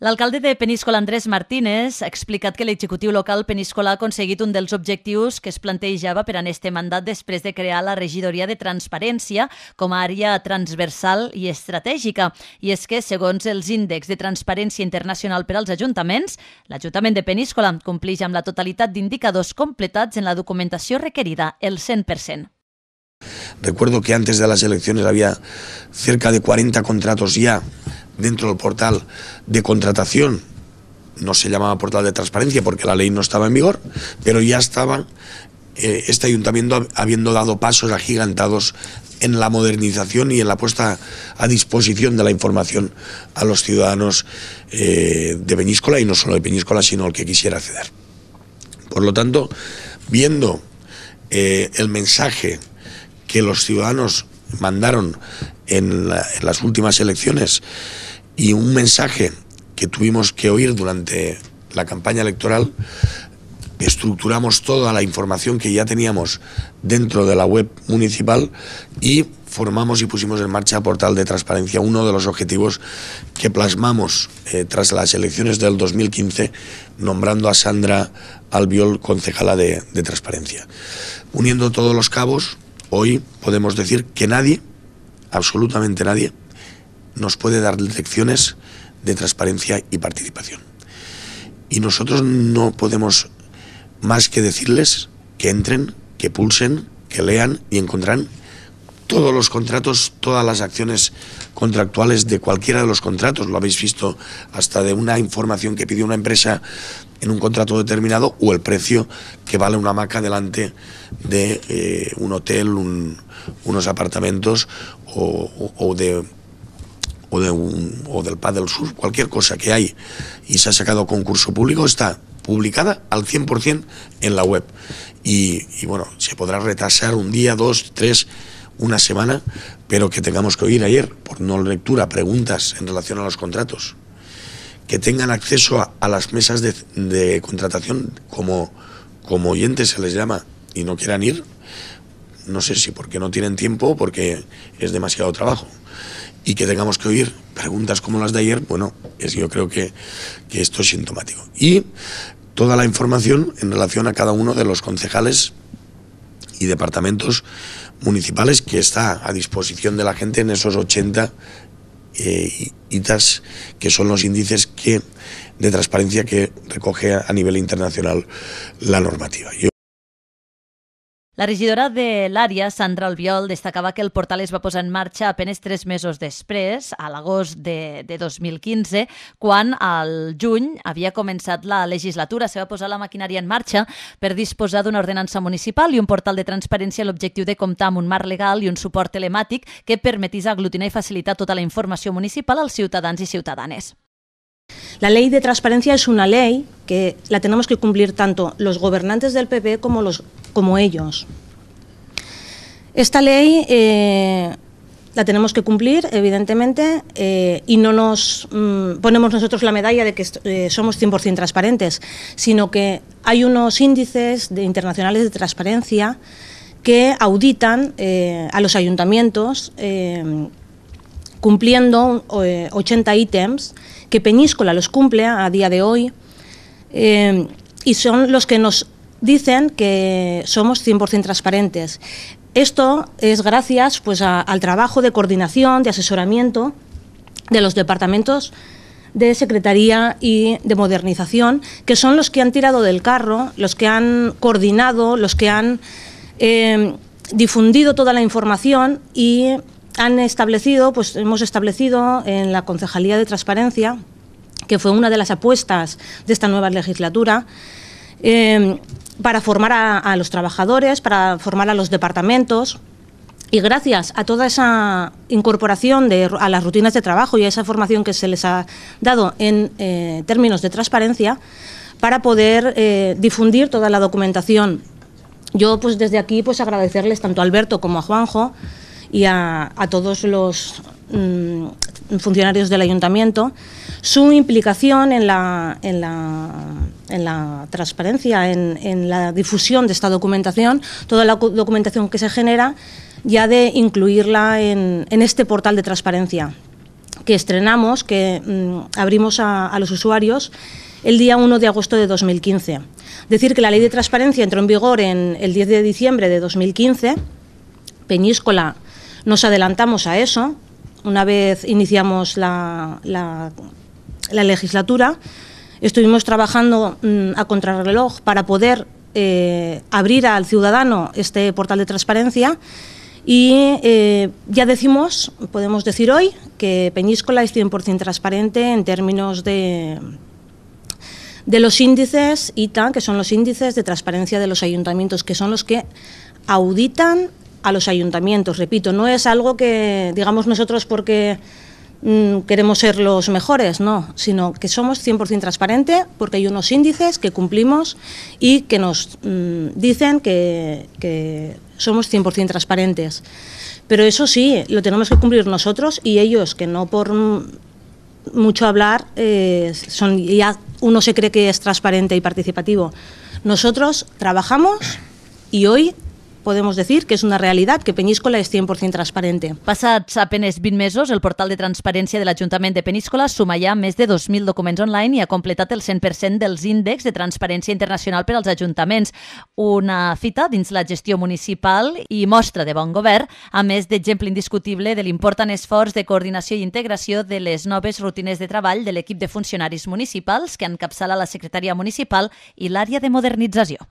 L'alcalde de Peníscola, Andrés Martínez, ha explicat que l'executiu local Peníscola ha aconseguit un dels objectius que es plantejava per a este mandat després de crear la regidoria de transparència com a àrea transversal i estratègica. I és que, segons els índexs de transparència internacional per als ajuntaments, l'Ajuntament de Peníscola complix amb la totalitat d'indicadors completats en la documentació requerida, el 100%. Recuerdo que antes de las elecciones había cerca de 40 contratos ya dentro del portal de contratación, no se llamaba portal de transparencia porque la ley no estaba en vigor, pero ya estaban eh, este ayuntamiento habiendo dado pasos agigantados en la modernización y en la puesta a disposición de la información a los ciudadanos eh, de Peñíscola y no solo de Peñíscola, sino el que quisiera acceder. Por lo tanto, viendo eh, el mensaje que los ciudadanos mandaron en las últimas elecciones, y un mensaje que tuvimos que oír durante la campaña electoral, estructuramos toda la información que ya teníamos dentro de la web municipal y formamos y pusimos en marcha Portal de Transparencia, uno de los objetivos que plasmamos eh, tras las elecciones del 2015, nombrando a Sandra Albiol concejala de Transparencia. Uniendo todos los cabos, hoy podemos decir que nadie, absolutamente nadie, nos puede dar lecciones de transparencia y participación. Y nosotros no podemos más que decirles que entren, que pulsen, que lean y encontrarán todos los contratos, todas las acciones contractuales de cualquiera de los contratos, lo habéis visto hasta de una información que pide una empresa en un contrato determinado o el precio que vale una hamaca delante de eh, un hotel, unos apartamentos o de o, de del PAD del Sur, cualquier cosa que hay y se ha sacado concurso público, está publicada al 100% en la web. Y, bueno, se podrá retrasar un día, dos, tres, una semana, pero que tengamos que oír ayer, por no lectura, preguntas en relación a los contratos. Que tengan acceso a, las mesas de, contratación como, como oyentes se les llama y no quieran ir, no sé si porque no tienen tiempo o porque es demasiado trabajo y que tengamos que oír preguntas como las de ayer, bueno, es, yo creo que, esto es sintomático. Y toda la información en relación a cada uno de los concejales y departamentos municipales que está a disposición de la gente en esos 80 eh, ITAS, que son los índices de transparencia que recoge a, nivel internacional la normativa. La regidora de l'àrea, Sandra Albiol, destacava que el portal es va posar en marxa apenes tres mesos després, a l'agost de, de 2015, quan al juny havia començat la legislatura. Se va posar la maquinària en marxa per disposar d'una ordenança municipal i un portal de transparència amb l'objectiu de comptar amb un marc legal i un suport telemàtic que permetís aglutinar i facilitar tota la informació municipal als ciutadans i ciutadanes. La ley de transparencia es una ley que la tenemos que cumplir tanto los gobernantes del PP como, ellos. Esta ley eh, la tenemos que cumplir, evidentemente, eh, y no nos mm, ponemos nosotros la medalla de que eh, somos 100% transparentes, sino que hay unos índices internacionales de transparencia que auditan a los ayuntamientos cumpliendo 80 eh, ítems, que Peñíscola los cumple a día de hoy, eh, y son los que nos dicen que somos 100% transparentes. Esto es gracias pues, al trabajo de coordinación, de asesoramiento de los departamentos de Secretaría y de Modernización, que son los que han tirado del carro, los que han coordinado, los que han eh, difundido toda la información y han establecido, pues hemos establecido en la Concejalía de Transparencia, que fue una de las apuestas de esta nueva legislatura, em, para formar a, los trabajadores, para formar a los departamentos. Y gracias a toda esa incorporación de, a las rutinas de trabajo y a esa formación que se les ha dado en eh, términos de transparencia, para poder eh, difundir toda la documentación. Yo, pues desde aquí, pues agradecerles tanto a Alberto como a Juanjo y a, todos los mm, funcionarios del ayuntamiento su implicación en la, en la, en la transparencia, en, la difusión de esta documentación, toda la documentación que se genera, ya de incluirla en, este portal de transparencia que estrenamos, que mm, abrimos a, los usuarios el día 1 de agosto de 2015. Decir que la ley de transparencia entró en vigor en el 10 de diciembre de 2015. Peñíscola nos adelantamos a eso una vez iniciamos la, legislatura. Estuvimos trabajando mm, a contrarreloj para poder eh, abrir al ciudadano este portal de transparencia y eh, ya decimos, podemos decir hoy, que Peñíscola es 100% transparente en términos de, de los índices ITA, que son los índices de transparencia de los ayuntamientos, que son los que auditan a los ayuntamientos, repito, no es algo que digamos nosotros porque mm, queremos ser los mejores, no, sino que somos 100% transparente porque hay unos índices que cumplimos y que nos mm, dicen que, que somos 100% transparentes. Pero eso sí, lo tenemos que cumplir nosotros y ellos, que no por mm, mucho hablar, eh, son ya uno se cree que es transparente y participativo. Nosotros trabajamos y hoy podemos decir que es una realidad, que Peníscola es 100% transparente. Passats apenes 20 mesos, el portal de transparència de l'Ajuntament de Peníscola suma ja més de 2.000 documents online i ha completat el 100% dels índexs de transparència internacional per als ajuntaments, una fita dins la gestió municipal i mostra de bon govern, a més d'exemple indiscutible de l'important esforç de coordinació i integració de les noves rutines de treball de l'equip de funcionaris municipals que encapçala la secretaria municipal i l'àrea de modernització.